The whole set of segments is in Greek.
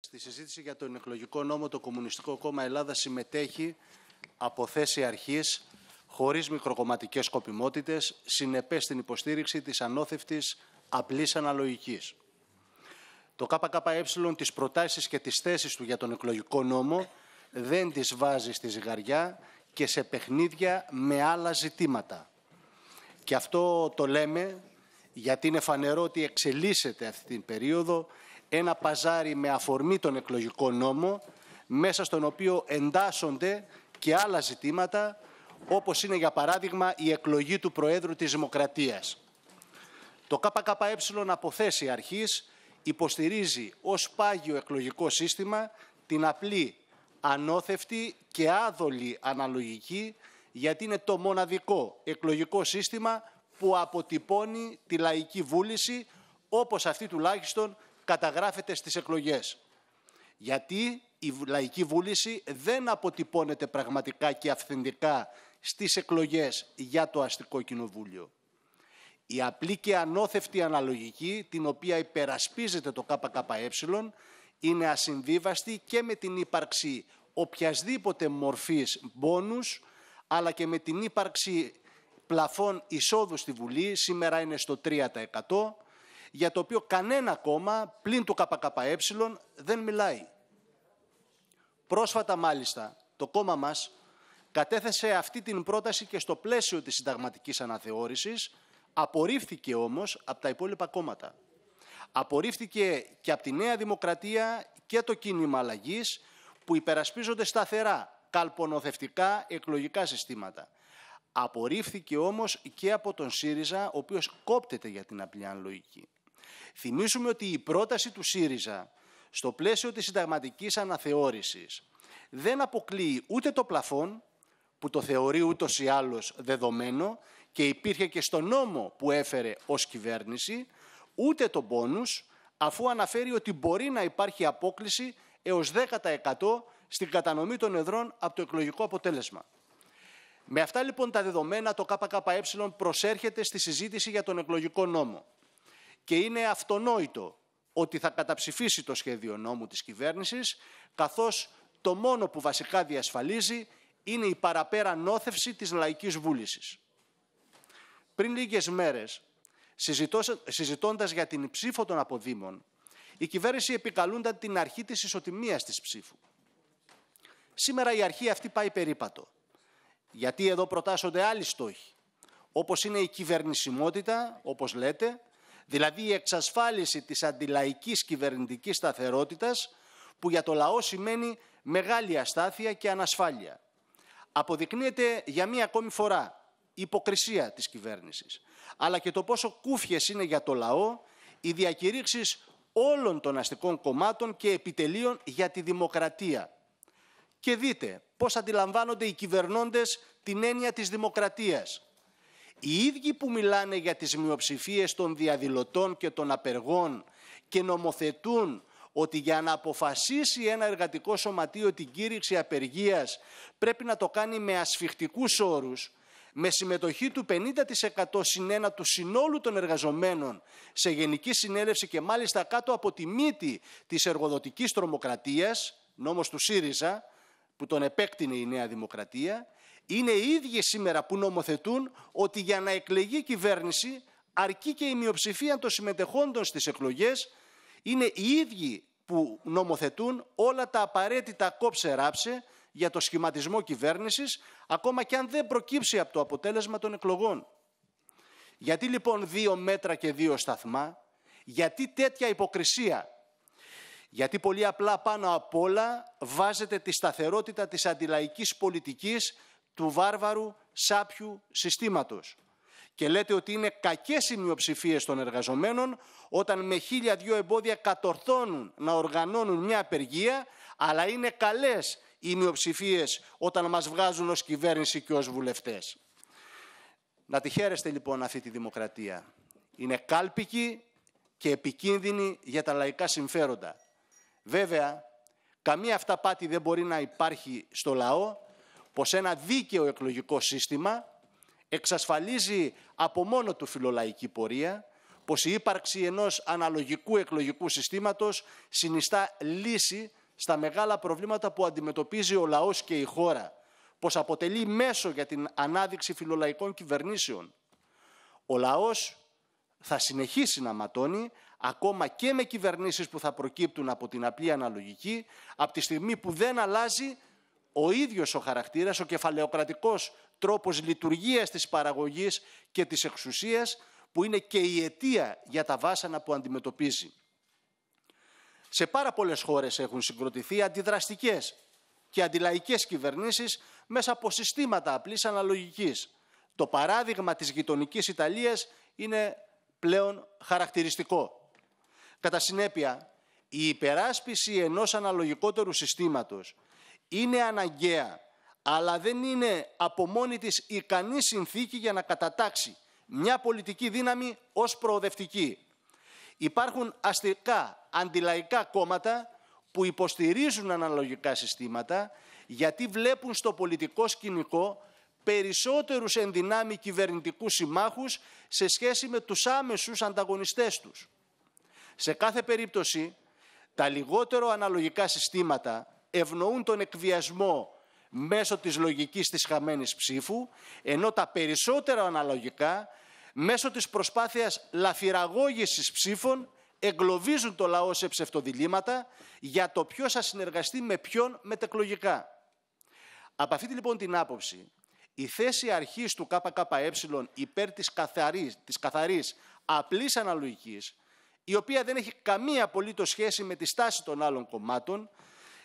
Στη συζήτηση για τον εκλογικό νόμο το Κομμουνιστικό Κόμμα Ελλάδα συμμετέχει από θέση αρχής χωρίς μικροκομματικές σκοπιμότητες, συνεπές στην υποστήριξη της ανώθευτης απλής αναλογικής. Το ΚΚΕ τις προτάσεις και τις θέσεις του για τον εκλογικό νόμο δεν τις βάζει στη ζυγαριά και σε παιχνίδια με άλλα ζητήματα. Και αυτό το λέμε γιατί είναι φανερό ότι εξελίσσεται αυτή την περίοδο ένα παζάρι με αφορμή τον εκλογικό νόμο, μέσα στον οποίο εντάσσονται και άλλα ζητήματα, όπως είναι για παράδειγμα η εκλογή του Προέδρου της Δημοκρατίας. Το ΚΚΕ αποθέσει αρχής υποστηρίζει ως πάγιο εκλογικό σύστημα την απλή, ανώθευτη και άδολη αναλογική, γιατί είναι το μοναδικό εκλογικό σύστημα που αποτυπώνει τη λαϊκή βούληση, όπως αυτή τουλάχιστον καταγράφεται στις εκλογές. Γιατί η λαϊκή βούληση δεν αποτυπώνεται πραγματικά και αυθεντικά στις εκλογές για το αστικό κοινοβούλιο. Η απλή και ανώθευτη αναλογική, την οποία υπερασπίζεται το ΚΚΕ, είναι ασυμβίβαστη και με την ύπαρξη οποιασδήποτε μορφής μπόνους, αλλά και με την ύπαρξη πλαφών εισόδου στη Βουλή, σήμερα είναι στο 3%, για το οποίο κανένα κόμμα πλην του ΚΚΕ δεν μιλάει. Πρόσφατα μάλιστα το κόμμα μας κατέθεσε αυτή την πρόταση και στο πλαίσιο της συνταγματικής αναθεώρησης, απορρίφθηκε όμως από τα υπόλοιπα κόμματα. Απορρίφθηκε και από τη Νέα Δημοκρατία και το κίνημα αλλαγής που υπερασπίζονται σταθερά καλπονοθευτικά εκλογικά συστήματα. Απορρίφθηκε όμως και από τον ΣΥΡΙΖΑ, ο οποίος κόπτεται για την απλή λογική. Θυμίσουμε ότι η πρόταση του ΣΥΡΙΖΑ στο πλαίσιο της συνταγματικής αναθεώρησης δεν αποκλείει ούτε το πλαφόν που το θεωρεί ούτως ή άλλως δεδομένο και υπήρχε και στο νόμο που έφερε ως κυβέρνηση, ούτε το πόνους αφού αναφέρει ότι μπορεί να υπάρχει απόκληση έως 10% στην κατανομή των εδρών από το εκλογικό αποτέλεσμα. Με αυτά λοιπόν τα δεδομένα το ΚΚΕ προσέρχεται στη συζήτηση για τον εκλογικό νόμο και είναι αυτονόητο ότι θα καταψηφίσει το σχέδιο νόμου της κυβέρνησης, καθώς το μόνο που βασικά διασφαλίζει είναι η παραπέρα νόθευση της λαϊκής βούλησης. Πριν λίγες μέρες, συζητώντας για την ψήφο των αποδήμων, η κυβέρνηση επικαλούνταν την αρχή της ισοτιμίας της ψήφου. Σήμερα η αρχή αυτή πάει περίπατο, γιατί εδώ προτάσσονται άλλοι στόχοι, όπως είναι η κυβερνησιμότητα, όπως λέτε, δηλαδή η εξασφάλιση της αντιλαϊκής κυβερνητικής σταθερότητας, που για το λαό σημαίνει μεγάλη αστάθεια και ανασφάλεια. Αποδεικνύεται για μία ακόμη φορά η υποκρισία της κυβέρνησης, αλλά και το πόσο κούφιες είναι για το λαό οι διακηρύξεις όλων των αστικών κομμάτων και επιτελείων για τη δημοκρατία. Και δείτε πώς αντιλαμβάνονται οι κυβερνώντες την έννοια της δημοκρατίας – οι ίδιοι που μιλάνε για τις μειοψηφίες των διαδηλωτών και των απεργών και νομοθετούν ότι για να αποφασίσει ένα εργατικό σωματείο την κήρυξη απεργίας πρέπει να το κάνει με ασφιχτικούς όρους, με συμμετοχή του 50% συνένα του συνόλου των εργαζομένων σε γενική συνέλευση και μάλιστα κάτω από τη μύτη της εργοδοτικής τρομοκρατίας, νόμος του ΣΥΡΙΖΑ, που τον επέκτηνε η Νέα Δημοκρατία, είναι οι ίδιοι σήμερα που νομοθετούν ότι για να εκλεγεί κυβέρνηση αρκεί και η μειοψηφία των συμμετεχόντων στις εκλογές, είναι οι ίδιοι που νομοθετούν όλα τα απαραίτητα κόψε-ράψε για το σχηματισμό κυβέρνησης, ακόμα και αν δεν προκύψει από το αποτέλεσμα των εκλογών. Γιατί λοιπόν δύο μέτρα και δύο σταθμά, γιατί τέτοια υποκρισία, γιατί πολύ απλά πάνω απ' όλα βάζεται τη σταθερότητα της αντιλαϊκής πολιτικής του βάρβαρου σάπιου συστήματος. Και λέτε ότι είναι κακές οι μειοψηφίες των εργαζομένων όταν με χίλια δυο εμπόδια κατορθώνουν να οργανώνουν μια απεργία, αλλά είναι καλές οι μειοψηφίες όταν μας βγάζουν ως κυβέρνηση και ως βουλευτές. Να τη χαίρεστε λοιπόν αυτή τη δημοκρατία. Είναι κάλπικη και επικίνδυνη για τα λαϊκά συμφέροντα. Βέβαια, καμία αυταπάτη δεν μπορεί να υπάρχει στο λαό, πως ένα δίκαιο εκλογικό σύστημα εξασφαλίζει από μόνο του φιλολαϊκή πορεία, πως η ύπαρξη ενός αναλογικού εκλογικού συστήματος συνιστά λύση στα μεγάλα προβλήματα που αντιμετωπίζει ο λαός και η χώρα, πως αποτελεί μέσο για την ανάδειξη φιλολαϊκών κυβερνήσεων. Ο λαός θα συνεχίσει να ματώνει, ακόμα και με κυβερνήσεις που θα προκύπτουν από την απλή αναλογική, από τη στιγμή που δεν αλλάζει ο ίδιος ο χαρακτήρας, ο κεφαλαιοκρατικός τρόπος λειτουργίας της παραγωγής και της εξουσίας, που είναι και η αιτία για τα βάσανα που αντιμετωπίζει. Σε πάρα πολλές χώρες έχουν συγκροτηθεί αντιδραστικές και αντιλαϊκές κυβερνήσεις μέσα από συστήματα απλής αναλογικής. Το παράδειγμα της γειτονικής Ιταλίας είναι πλέον χαρακτηριστικό. Κατά συνέπεια, η υπεράσπιση ενός αναλογικότερου συστήματος είναι αναγκαία, αλλά δεν είναι από μόνη της ικανή συνθήκη για να κατατάξει μια πολιτική δύναμη ως προοδευτική. Υπάρχουν αστικά, αντιλαϊκά κόμματα που υποστηρίζουν αναλογικά συστήματα γιατί βλέπουν στο πολιτικό σκηνικό περισσότερους ενδυνάμει κυβερνητικούς συμμάχους σε σχέση με τους άμεσους ανταγωνιστές τους. Σε κάθε περίπτωση, τα λιγότερο αναλογικά συστήματα ευνοούν τον εκβιασμό μέσω της λογικής της χαμένης ψήφου, ενώ τα περισσότερα αναλογικά μέσω της προσπάθειας λαφυραγώγησης ψήφων εγκλωβίζουν το λαό σε ψευτοδιλήμματα για το ποιος θα συνεργαστεί με ποιον μετεκλογικά. Από αυτή λοιπόν την άποψη, η θέση αρχής του ΚΚΕ υπέρ της καθαρής, της καθαρής απλής αναλογικής, η οποία δεν έχει καμία απολύτως σχέση με τη στάση των άλλων κομμάτων,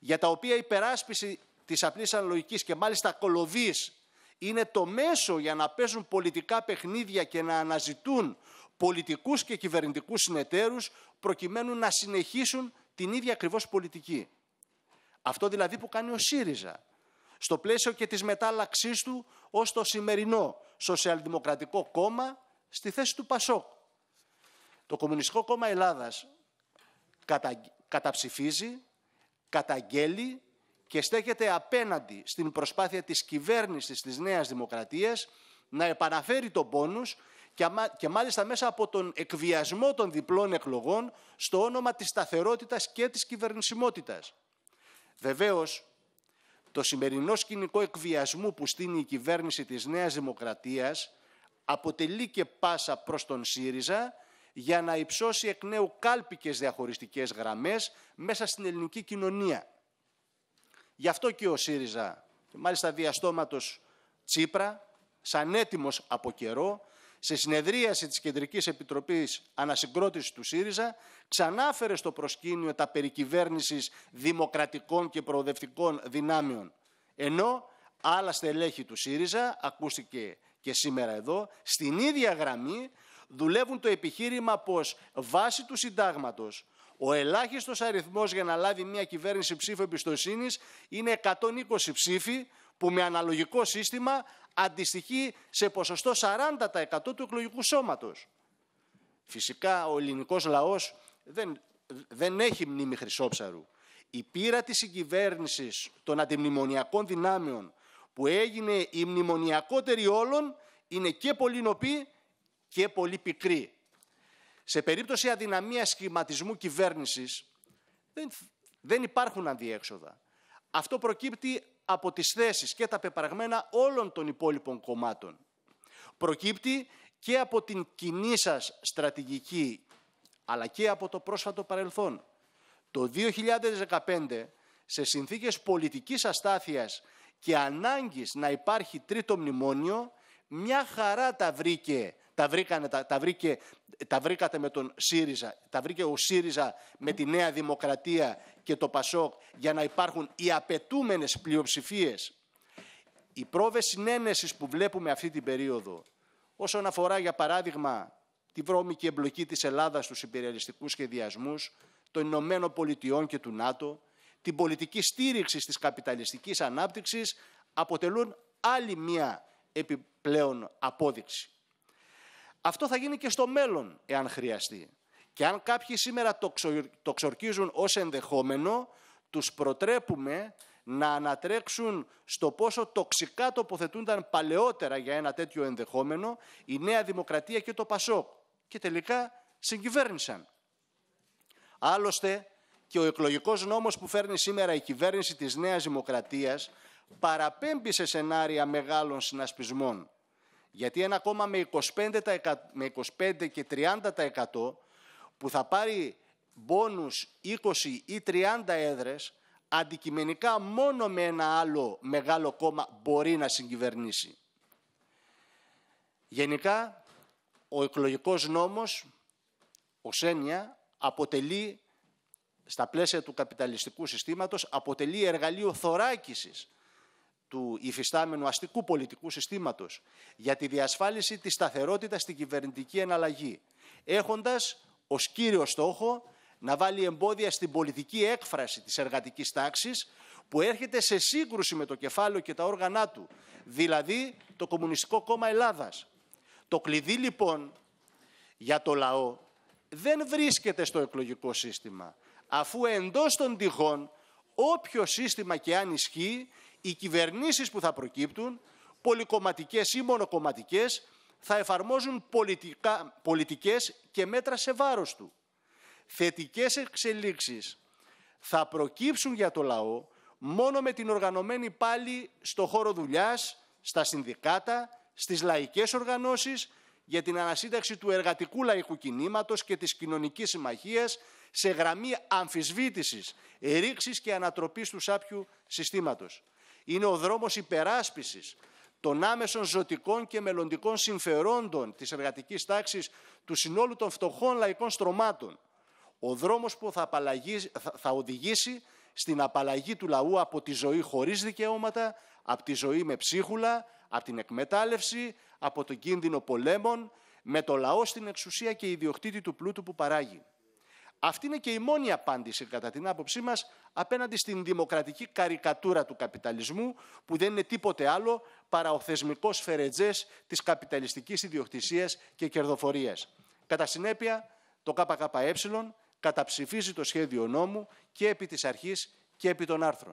για τα οποία η περάσπιση της απλής αναλογικής και μάλιστα κολοβής είναι το μέσο για να παίζουν πολιτικά παιχνίδια και να αναζητούν πολιτικούς και κυβερνητικούς συνεταίρους προκειμένου να συνεχίσουν την ίδια ακριβώς πολιτική. Αυτό δηλαδή που κάνει ο ΣΥΡΙΖΑ στο πλαίσιο και της μετάλλαξής του ως το σημερινό σοσιαλδημοκρατικό κόμμα στη θέση του ΠΑΣΟΚ. Το Κομμουνιστικό Κόμμα Ελλάδας καταψηφίζει καταγγέλει και στέκεται απέναντι στην προσπάθεια της κυβέρνησης της Νέας Δημοκρατίας να επαναφέρει τον πόνους και μάλιστα μέσα από τον εκβιασμό των διπλών εκλογών στο όνομα της σταθερότητας και της κυβερνησιμότητας. Βεβαίως, το σημερινό σκηνικό εκβιασμού που στείνει η κυβέρνηση της Νέας Δημοκρατίας αποτελεί και πάσα προς τον ΣΥΡΙΖΑ για να υψώσει εκ νέου κάλπικες διαχωριστικές γραμμές μέσα στην ελληνική κοινωνία. Γι' αυτό και ο ΣΥΡΙΖΑ, μάλιστα διαστόματος Τσίπρα, σαν έτοιμος από καιρό, σε συνεδρίαση της Κεντρικής Επιτροπής Ανασυγκρότησης του ΣΥΡΙΖΑ, ξανάφερε στο προσκήνιο τα περικυβέρνησης δημοκρατικών και προοδευτικών δυνάμεων. Ενώ άλλα στελέχη του ΣΥΡΙΖΑ, ακούστηκε και σήμερα εδώ, στην ίδια γραμμή δουλεύουν το επιχείρημα πως βάσει του συντάγματος ο ελάχιστος αριθμός για να λάβει μια κυβέρνηση ψήφου εμπιστοσύνης είναι 120 ψήφοι που με αναλογικό σύστημα αντιστοιχεί σε ποσοστό 40% του εκλογικού σώματος. Φυσικά ο ελληνικός λαός δεν, δεν έχει μνήμη χρυσόψαρου. Η πείρα της συγκυβέρνησης των αντιμνημονιακών δυνάμεων που έγινε η μνημονιακότερη όλων είναι και πολύ νοπή και πολύ πικρή. Σε περίπτωση αδυναμίας σχηματισμού κυβέρνησης, δεν, δεν υπάρχουν αντιέξοδα. Αυτό προκύπτει από τις θέσεις και τα πεπραγμένα όλων των υπόλοιπων κομμάτων. Προκύπτει και από την κοινή σας στρατηγική, αλλά και από το πρόσφατο παρελθόν. Το 2015, σε συνθήκες πολιτικής αστάθειας και ανάγκης να υπάρχει τρίτο μνημόνιο, μια χαρά τα βρήκε τα, βρήκανε, τα, τα, βρήκε, τα βρήκατε με τον ΣΥΡΙΖΑ, τα βρήκε ο ΣΥΡΙΖΑ με τη Νέα Δημοκρατία και το ΠΑΣΟΚ για να υπάρχουν οι απαιτούμενες πλειοψηφίες. Οι πρόβες συνένεσης που βλέπουμε αυτή την περίοδο όσον αφορά για παράδειγμα τη βρώμικη εμπλοκή της Ελλάδας στους υπεριαλιστικούς σχεδιασμούς των Ηνωμένων Πολιτειών και του ΝΑΤΟ, την πολιτική στήριξη της καπιταλιστικής ανάπτυξης αποτελούν άλλη μία επιπλέον απόδειξη. Αυτό θα γίνει και στο μέλλον, εάν χρειαστεί. Και αν κάποιοι σήμερα το, το ξορκίζουν ως ενδεχόμενο, τους προτρέπουμε να ανατρέξουν στο πόσο τοξικά τοποθετούνταν παλαιότερα για ένα τέτοιο ενδεχόμενο η Νέα Δημοκρατία και το Πασόκ. Και τελικά συγκυβέρνησαν. Άλλωστε και ο εκλογικός νόμος που φέρνει σήμερα η κυβέρνηση της Νέας Δημοκρατίας παραπέμπει σε σενάρια μεγάλων συνασπισμών. Γιατί ένα κόμμα με 25, με 25 και 30% που θα πάρει μπόνους 20 ή 30 έδρες, αντικειμενικά μόνο με ένα άλλο μεγάλο κόμμα μπορεί να συγκυβερνήσει. Γενικά, ο εκλογικός νόμος, ο Σένια, αποτελεί, στα πλαίσια του καπιταλιστικού συστήματος, αποτελεί εργαλείο θωράκισης του υφιστάμενου αστικού πολιτικού συστήματος για τη διασφάλιση της σταθερότητας στην κυβερνητική εναλλαγή, έχοντας ως κύριο στόχο να βάλει εμπόδια στην πολιτική έκφραση της εργατικής τάξης που έρχεται σε σύγκρουση με το κεφάλαιο και τα όργανά του, δηλαδή το Κομμουνιστικό Κόμμα Ελλάδας. Το κλειδί λοιπόν για το λαό δεν βρίσκεται στο εκλογικό σύστημα, αφού εντός των τυχών όποιο σύστημα και αν ισχύει οι κυβερνήσεις που θα προκύπτουν, πολυκομματικές ή μονοκομματικές, θα εφαρμόζουν πολιτικά, πολιτικές και μέτρα σε βάρος του. Θετικές εξελίξεις θα προκύψουν για το λαό μόνο με την οργανωμένη πάλι στο χώρο δουλειάς, στα συνδικάτα, στις λαϊκές οργανώσεις, για την ανασύνταξη του εργατικού λαϊκού κινήματος και της κοινωνικής συμμαχίας σε γραμμή αμφισβήτησης, ρήξης και ανατροπής του σάπιου συστήματος. Είναι ο δρόμος υπεράσπισης των άμεσων ζωτικών και μελλοντικών συμφερόντων της εργατικής τάξης του συνόλου των φτωχών λαϊκών στρωμάτων. Ο δρόμος που θα, θα οδηγήσει στην απαλλαγή του λαού από τη ζωή χωρίς δικαιώματα, από τη ζωή με ψίχουλα, από την εκμετάλλευση, από τον κίνδυνο πολέμων, με το λαό στην εξουσία και ιδιοκτήτη του πλούτου που παράγει. Αυτή είναι και η μόνη απάντηση, κατά την άποψή μας απέναντι στην δημοκρατική καρικατούρα του καπιταλισμού, που δεν είναι τίποτε άλλο παρά ο θεσμικός φερετζές της καπιταλιστικής ιδιοκτησίας και κερδοφορίας. Κατά συνέπεια, το ΚΚΕ καταψηφίζει το σχέδιο νόμου και επί της αρχής και επί των άρθρων.